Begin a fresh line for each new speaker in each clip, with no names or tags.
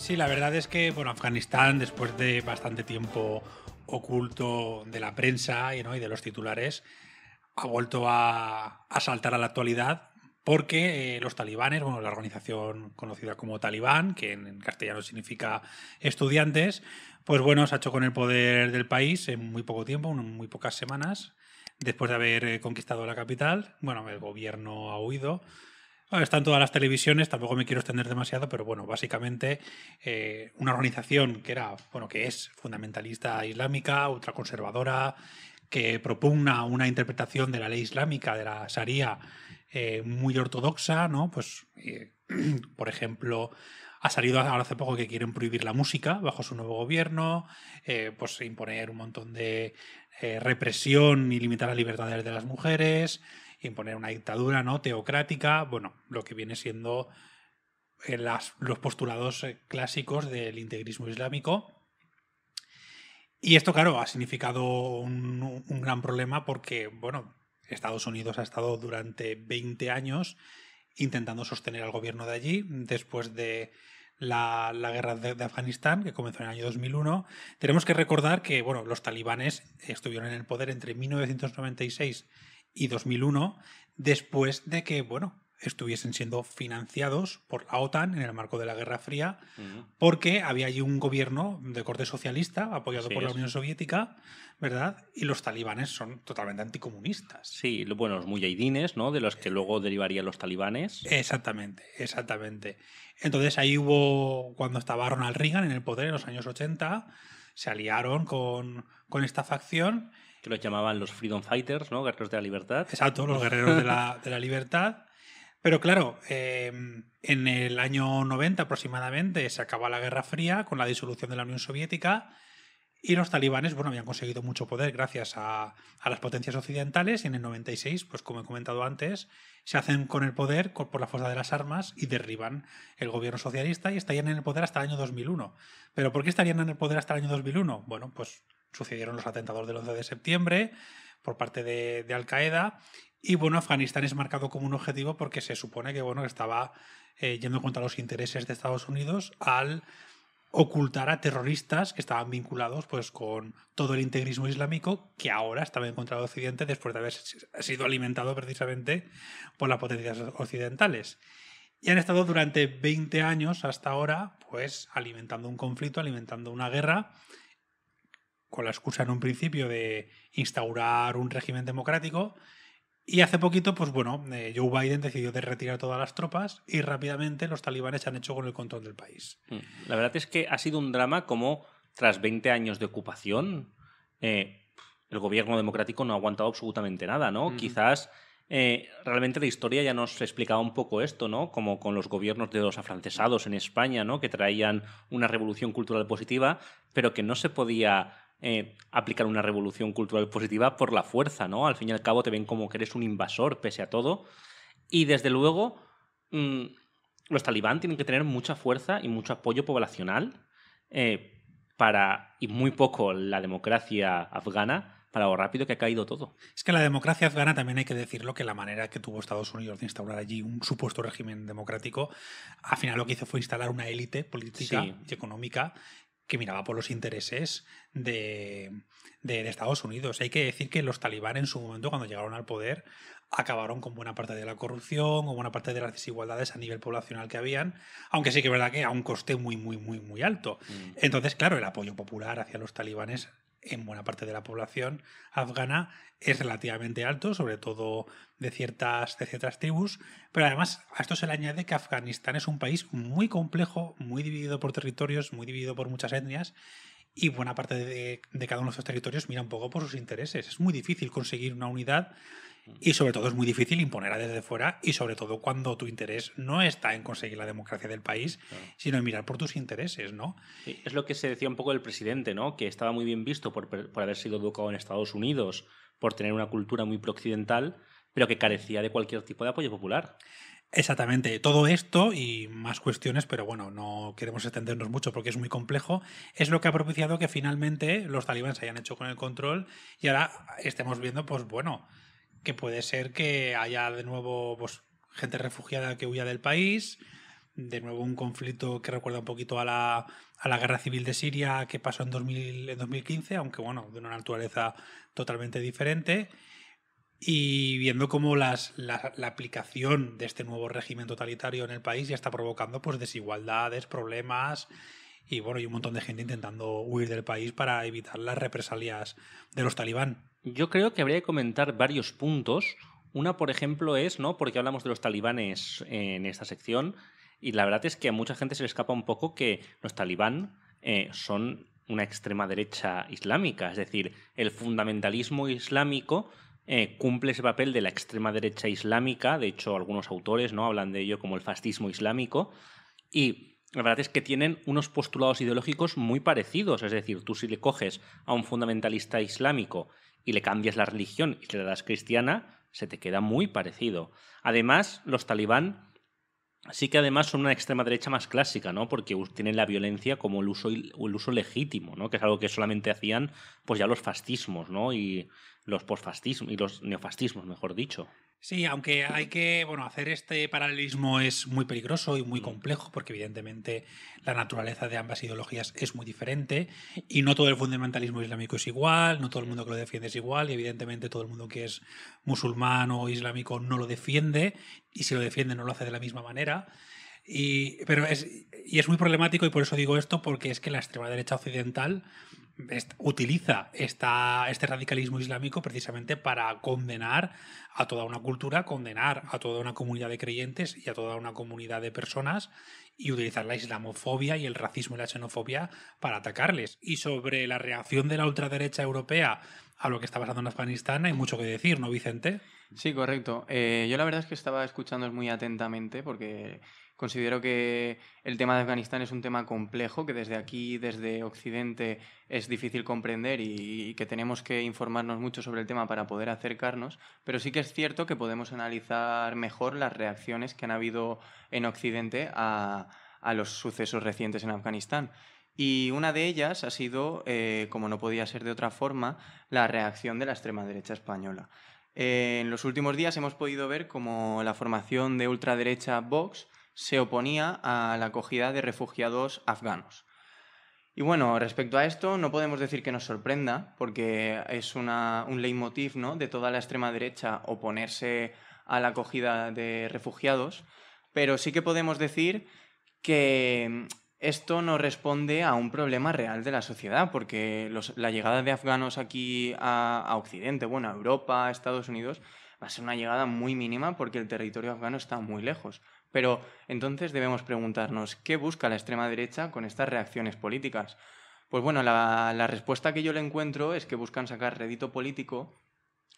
Sí, la verdad es que bueno, Afganistán, después de bastante tiempo oculto de la prensa y, de los titulares, ha vuelto a, saltar a la actualidad porque eh, los talibanes, bueno, la organización conocida como Talibán, que en, castellano significa estudiantes, pues bueno, se ha hecho con el poder del país en muy poco tiempo, en muy pocas semanas, después de haber eh, conquistado la capital. Bueno, el gobierno ha huido están todas las televisiones, tampoco me quiero extender demasiado, pero bueno, básicamente eh, una organización que era, bueno, que es fundamentalista islámica, ultraconservadora, que propugna una interpretación de la ley islámica, de la Sharia, eh, muy ortodoxa, Pues, eh, por ejemplo, ha salido ahora hace poco que quieren prohibir la música bajo su nuevo gobierno, pues imponer un montón de represión y limitar las libertades de las mujeres, imponer una dictadura ¿no? teocrática, bueno, lo que viene siendo eh, los postulados eh, clásicos del integrismo islámico. Y esto, claro, ha significado un, gran problema porque, bueno, Estados Unidos ha estado durante 20 años intentando sostener al gobierno de allí después de la, guerra de, Afganistán, que comenzó en el año 2001. Tenemos que recordar que bueno, los talibanes estuvieron en el poder entre 1996 y y 2001 después de que, bueno, estuviesen siendo financiados por la OTAN en el marco de la Guerra Fría, porque había allí un gobierno de corte socialista apoyado por la Unión Soviética, ¿verdad? Y los talibanes son totalmente anticomunistas. Sí, bueno, los muyaidines, ¿no? De los que luego derivarían los talibanes. Exactamente, exactamente. Entonces ahí hubo, cuando estaba Ronald Reagan en el poder en los años 80, se aliaron con, con esta facción
que los llamaban los Freedom Fighters, ¿no? Guerreros de la Libertad. Exacto, los Guerreros de la,
Libertad. Pero claro, eh, en el año 90 aproximadamente se acaba la Guerra Fría con la disolución de la Unión Soviética y los talibanes bueno, habían conseguido mucho poder gracias a, a las potencias occidentales y en el 96, pues como he comentado antes, se hacen con el poder por la fuerza de las armas y derriban el gobierno socialista y estarían en el poder hasta el año 2001. ¿Pero por qué estarían en el poder hasta el año 2001? Bueno, pues sucedieron los atentados del 11 de septiembre por parte de, Al-Qaeda. Y bueno, Afganistán es marcado como un objetivo porque se supone que bueno, estaba eh, yendo contra los intereses de Estados Unidos al ocultar a terroristas que estaban vinculados pues, con todo el integrismo islámico que ahora estaba en contra Occidente después de haber sido alimentado precisamente por las potencias occidentales. Y han estado durante 20 años hasta ahora pues alimentando un conflicto, alimentando una guerra con la excusa en un principio de instaurar un régimen democrático. Y hace poquito, pues bueno, eh, Joe Biden decidió retirar todas las tropas y rápidamente los talibanes se han hecho con el control del
país. Mm. La verdad es que ha sido un drama como tras 20 años de ocupación, eh, el gobierno democrático no ha aguantado absolutamente nada, ¿no? Quizás eh, realmente la historia ya nos explicaba un poco esto, ¿no? Como con los gobiernos de los afrancesados en España, ¿no? Que traían una revolución cultural positiva, pero que no se podía eh, aplicar una revolución cultural positiva por la fuerza, ¿no? Al fin y al cabo te ven como que eres un invasor pese a todo. Y desde luego, mm, los talibán tienen que tener mucha fuerza y mucho apoyo poblacional eh, para, y muy poco la democracia afgana, para lo rápido que ha caído todo.
Es que la democracia afgana también
hay que decirlo que la manera que
tuvo Estados Unidos de instaurar allí un supuesto régimen democrático, al final lo que hizo fue instalar una élite política y económica que miraba por los intereses de, Estados Unidos. Hay que decir que los talibanes en su momento, cuando llegaron al poder, acabaron con buena parte de la corrupción, o buena parte de las desigualdades a nivel poblacional que habían, aunque sí que es verdad que a un coste muy, muy, muy, muy alto. Mm. Entonces, claro, el apoyo popular hacia los talibanes en buena parte de la población afgana es relativamente alto, sobre todo de ciertas, ciertas tribus, pero además a esto se le añade que Afganistán es un país muy complejo, muy dividido por territorios, muy dividido por muchas etnias, y buena parte de, de cada uno de esos territorios mira un poco por sus intereses. Es muy difícil conseguir una unidad y sobre todo es muy difícil a desde fuera y sobre todo cuando tu interés no está en conseguir la democracia del país, sino en
mirar por tus intereses, ¿no? es lo que se decía un poco del presidente, ¿no? Que estaba muy bien visto por, haber sido educado en Estados Unidos, por tener una cultura muy prooccidental, pero que carecía de cualquier tipo de apoyo popular. Exactamente,
todo esto y más cuestiones, pero bueno, no queremos extendernos mucho porque es muy complejo, es lo que ha propiciado que finalmente los talibanes hayan hecho con el control y ahora estemos viendo, pues bueno, que puede ser que haya de nuevo pues, gente refugiada que huya del país, de nuevo un conflicto que recuerda un poquito a la, guerra civil de Siria que pasó en, 2015, aunque bueno, de una naturaleza totalmente diferente. Y viendo cómo las, la, aplicación de este nuevo régimen totalitario en el país ya está provocando pues, desigualdades, problemas y bueno, y un montón de gente intentando huir del país para evitar las represalias
de los talibán. Yo creo que habría que comentar varios puntos. Una, por ejemplo, es, ¿no? Porque hablamos de los talibanes en esta sección, y la verdad es que a mucha gente se le escapa un poco que los talibán eh, son una extrema derecha islámica, es decir, el fundamentalismo islámico eh, cumple ese papel de la extrema derecha islámica, de hecho algunos autores ¿no? hablan de ello como el fascismo islámico, y la verdad es que tienen unos postulados ideológicos muy parecidos, es decir, tú si le coges a un fundamentalista islámico y le cambias la religión y le das cristiana, se te queda muy parecido. Además, los talibán sí que además son una extrema derecha más clásica, ¿no? Porque tienen la violencia como el uso, el uso legítimo, ¿no? Que es algo que solamente hacían pues ya los fascismos, ¿no? Y los y los neofascismos, mejor dicho.
Sí, aunque hay que, bueno, hacer este paralelismo es muy peligroso y muy mm. complejo porque evidentemente la naturaleza de ambas ideologías es muy diferente y no todo el fundamentalismo islámico es igual, no todo el mundo que lo defiende es igual y evidentemente todo el mundo que es musulmán o islámico no lo defiende y si lo defiende no lo hace de la misma manera. pero es, y es muy problemático y por eso digo esto porque es que la extrema derecha occidental utiliza este radicalismo islámico precisamente para condenar a toda una cultura, condenar a toda una comunidad de creyentes y a toda una comunidad de personas y utilizar la islamofobia y el racismo y la xenofobia para atacarles. Y sobre la reacción de la ultraderecha europea a lo que está pasando en Afganistán hay mucho que decir, ¿no, Vicente? Sí, correcto.
Eh, yo la verdad es que estaba escuchando muy atentamente porque Considero que el tema de Afganistán es un tema complejo que desde aquí, desde Occidente, es difícil comprender y, que tenemos que informarnos mucho sobre el tema para poder acercarnos, pero sí que es cierto que podemos analizar mejor las reacciones que han habido en Occidente a, los sucesos recientes en Afganistán. Y una de ellas ha sido, eh, como no podía ser de otra forma, la reacción de la extrema derecha española. Eh, en los últimos días hemos podido ver como la formación de ultraderecha Vox se oponía a la acogida de refugiados afganos. Y bueno, respecto a esto, no podemos decir que nos sorprenda, porque es una, un leitmotiv ¿no? de toda la extrema derecha oponerse a la acogida de refugiados, pero sí que podemos decir que esto no responde a un problema real de la sociedad, porque la llegada de afganos aquí a, a, Occidente, bueno, a Europa, a Estados Unidos, va a ser una llegada muy mínima porque el territorio afgano está muy lejos. Pero entonces debemos preguntarnos, ¿qué busca la extrema derecha con estas reacciones políticas? Pues bueno, la, respuesta que yo le encuentro es que buscan sacar rédito político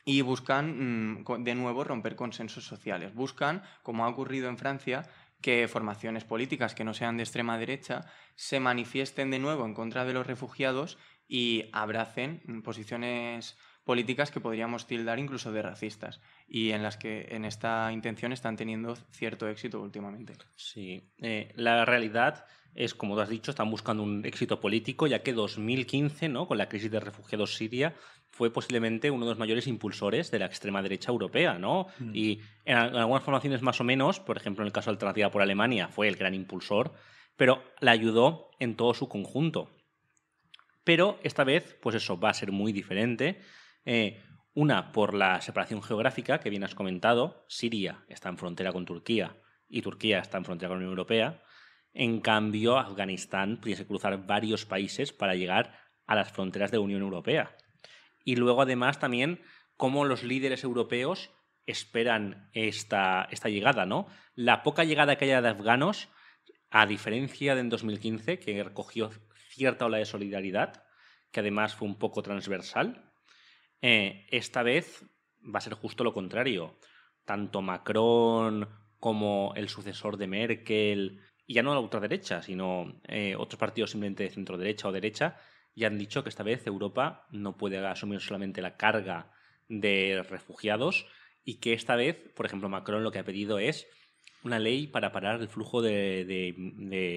y buscan mm, de nuevo romper consensos sociales. Buscan, como ha ocurrido en Francia, que formaciones políticas que no sean de extrema derecha se manifiesten de nuevo en contra de los refugiados y abracen posiciones políticas que podríamos tildar incluso de racistas y en las que en esta intención están teniendo cierto éxito últimamente. Sí, eh, la realidad
es, como tú has dicho, están buscando un éxito político, ya que 2015, ¿no? con la crisis de refugiados siria, fue posiblemente uno de los mayores impulsores de la extrema derecha europea, ¿no? Mm. Y en, algunas formaciones más o menos, por ejemplo, en el caso de Alternativa por Alemania, fue el gran impulsor, pero la ayudó en todo su conjunto. Pero esta vez, pues eso va a ser muy diferente, eh, una por la separación geográfica que bien has comentado. Siria está en frontera con Turquía y Turquía está en frontera con la Unión Europea. En cambio, Afganistán que cruzar varios países para llegar a las fronteras de la Unión Europea. Y luego, además, también cómo los líderes europeos esperan esta, llegada, ¿no? La poca llegada que haya de afganos, a diferencia de en 2015, que recogió cierta ola de solidaridad, que además fue un poco transversal, eh, esta vez va a ser justo lo contrario. Tanto Macron como el sucesor de Merkel, y ya no la ultraderecha, sino eh, otros partidos simplemente de centro derecha o derecha, ya han dicho que esta vez Europa no puede asumir solamente la carga de refugiados y que esta vez, por ejemplo, Macron lo que ha pedido es una ley para parar el flujo de,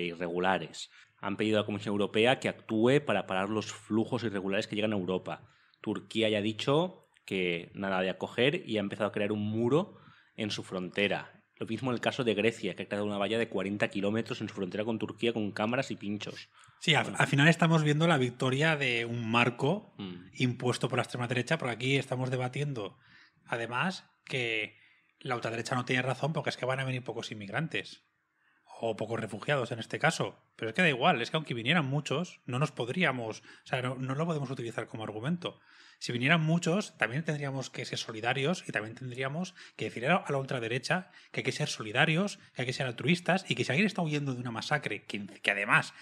irregulares. Han pedido a la Comisión Europea que actúe para parar los flujos irregulares que llegan a Europa. Turquía ya ha dicho que nada de acoger y ha empezado a crear un muro en su frontera. Lo mismo en el caso de Grecia, que ha creado una valla de 40 kilómetros en su frontera con Turquía con cámaras y pinchos.
Sí, al final estamos viendo la victoria de un marco mm. impuesto por la extrema derecha, porque aquí estamos debatiendo, además, que la ultraderecha no tiene razón porque es que van a venir pocos inmigrantes o pocos refugiados en este caso. Pero es que da igual, es que aunque vinieran muchos, no nos podríamos, o sea, no, lo podemos utilizar como argumento. Si vinieran muchos, también tendríamos que ser solidarios y también tendríamos que decir a la ultraderecha que hay que ser solidarios, que hay que ser altruistas y que si alguien está huyendo de una masacre, que, además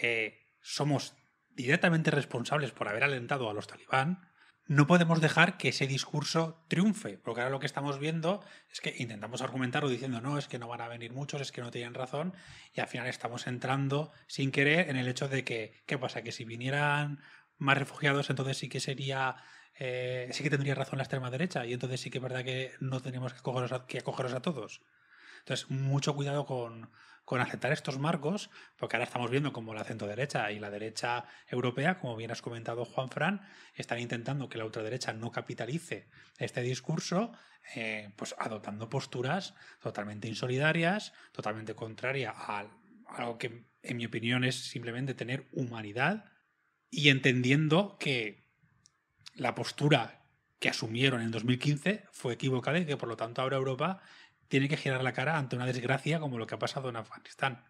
eh, somos directamente responsables por haber alentado a los talibán, no podemos dejar que ese discurso triunfe, porque ahora lo que estamos viendo es que intentamos argumentarlo diciendo no, es que no van a venir muchos, es que no tienen razón, y al final estamos entrando sin querer en el hecho de que, ¿qué pasa? Que si vinieran más refugiados, entonces sí que sería, eh, sí que tendría razón la extrema derecha, y entonces sí que es verdad que no tenemos que acogeros que acogerlos a todos. Entonces, mucho cuidado con, con aceptar estos marcos, porque ahora estamos viendo como la centro derecha y la derecha europea, como bien has comentado Juan Fran, están intentando que la ultraderecha no capitalice este discurso, eh, pues adoptando posturas totalmente insolidarias, totalmente contraria a algo que en mi opinión es simplemente tener humanidad y entendiendo que la postura que asumieron en 2015 fue equivocada y que por lo tanto ahora Europa tiene que girar la cara ante una desgracia como lo que ha pasado en Afganistán.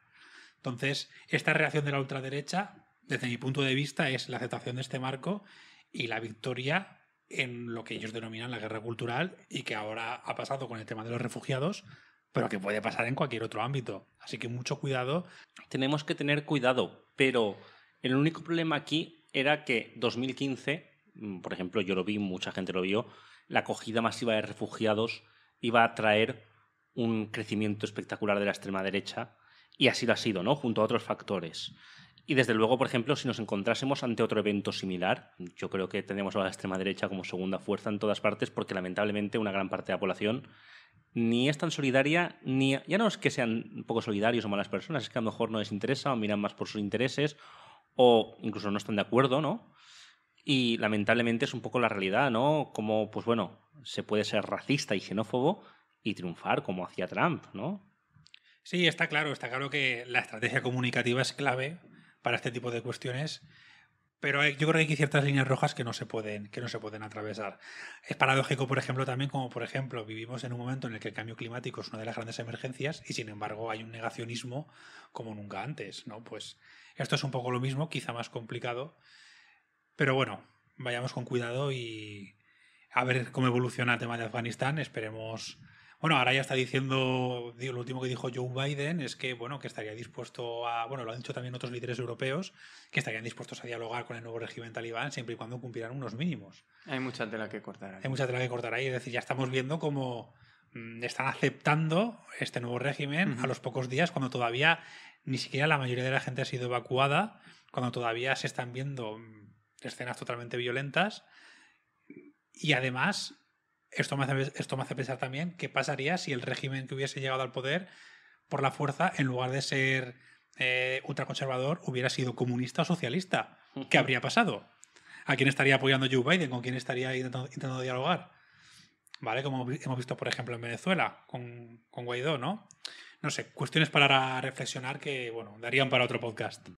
Entonces, esta reacción de la ultraderecha, desde mi punto de vista, es la aceptación de este marco y la victoria en lo que ellos denominan la guerra cultural y que ahora ha pasado con el tema de los
refugiados, pero que puede pasar en cualquier otro ámbito. Así que mucho cuidado. Tenemos que tener cuidado, pero el único problema aquí era que 2015, mm, por ejemplo, yo lo vi, mucha gente lo vio, la acogida masiva de refugiados iba a traer un crecimiento espectacular de la extrema derecha y así lo ha sido, ¿no? Junto a otros factores. Y desde luego, por ejemplo, si nos encontrásemos ante otro evento similar, yo creo que tenemos a la extrema derecha como segunda fuerza en todas partes, porque lamentablemente una gran parte de la población ni es tan solidaria, ni ya no es que sean poco solidarios o malas personas, es que a lo mejor no les interesa o miran más por sus intereses o incluso no están de acuerdo, ¿no? Y lamentablemente es un poco la realidad, ¿no? Como, pues bueno, se puede ser racista y xenófobo y triunfar como hacía Trump, ¿no?
Sí, está claro, está claro que la estrategia
comunicativa es
clave para este tipo de cuestiones, pero yo creo que hay ciertas líneas rojas que no se pueden, que no se pueden atravesar. Es paradójico, por ejemplo, también como, por ejemplo, vivimos en un momento en el que el cambio climático es una de las grandes emergencias y, sin embargo, hay un negacionismo como nunca antes, ¿no? Pues esto es un poco lo mismo, quizá más complicado, pero bueno, vayamos con cuidado y a ver cómo evoluciona el tema de Afganistán. Esperemos bueno, ahora ya está diciendo, digo, lo último que dijo Joe Biden es que, bueno, que estaría dispuesto a, bueno, lo han dicho también otros líderes europeos, que estarían dispuestos a dialogar con el nuevo régimen talibán siempre y cuando cumplieran unos mínimos.
Hay mucha tela que cortar ahí. Hay mucha tela que cortar
ahí, es decir, ya estamos viendo cómo mm, están aceptando este nuevo régimen a los pocos días cuando todavía ni siquiera la mayoría de la gente ha sido evacuada, cuando todavía se están viendo mm, escenas totalmente violentas y además esto me, hace, pensar también qué pasaría si el régimen que hubiese llegado al poder por la fuerza, en lugar de ser eh, ultraconservador, hubiera sido comunista o socialista. ¿Qué habría pasado? ¿A quién estaría apoyando Joe Biden? ¿Con quién estaría intentando, intentando dialogar? ¿Vale? Como hemos visto, por ejemplo, en Venezuela, con, con Guaidó, ¿no? No sé, cuestiones para reflexionar que, bueno, darían para otro podcast.